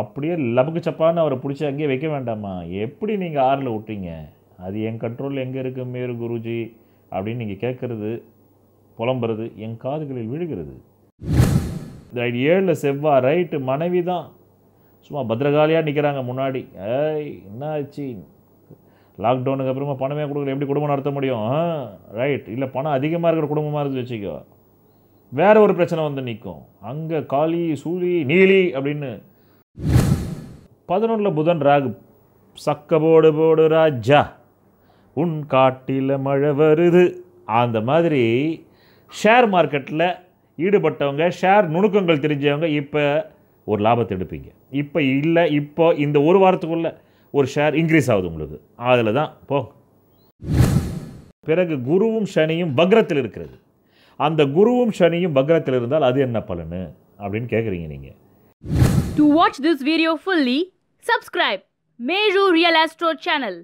அப்படியே லபுக்கு சப்பான்னு அவரை பிடிச்சி அங்கேயே வைக்க வேண்டாமா எப்படி நீங்கள் ஆறில் விட்டீங்க அது என் கண்ட்ரோல் எங்கே இருக்குது மேரு குருஜி அப்படின்னு நீங்கள் கேட்குறது புலம்புறது என் காதுகளில் விழுகிறது ரைட் ஏழில் செவ்வாய் ரைட்டு மனைவி தான் சும்மா பத்திரகாலியாக நிற்கிறாங்க முன்னாடி ஏய் என்ன ஆச்சு லாக்டவுனுக்கு அப்புறமா பணமே கொடுக்குற எப்படி குடும்பம் நடத்த முடியும் ரைட் இல்லை பணம் அதிகமாக இருக்கிற குடும்பமாக இருந்து வச்சுக்கோ வேறு ஒரு பிரச்சனை வந்து நிற்கும் அங்கே காளி சூழி நீலி அப்படின்னு பதினொன்றில் புதன் ராகு சக்க போடு போடு ராஜா உன் காட்டில் மழை வருது அந்த மாதிரி ஷேர் மார்க்கெட்டில் ஈடுபட்டவங்க ஷேர் நுணுக்கங்கள் தெரிஞ்சவங்க இப்போ ஒரு லாபத்தை எடுப்பீங்க இப்போ இல்லை இப்போ இந்த ஒரு வாரத்துக்குள்ளே ஒரு ஷேர் இன்க்ரீஸ் ஆகுது உங்களுக்கு அதில் தான் போ பிறகு குருவும் சனியும் பக்ரத்தில் இருக்கிறது அந்த குருவும் சனியும் பக்ரத்தில் இருந்தால் அது என்ன பலனு அப்படின்னு கேட்குறீங்க நீங்கள் To watch this video fully, subscribe Meju Real Astro channel.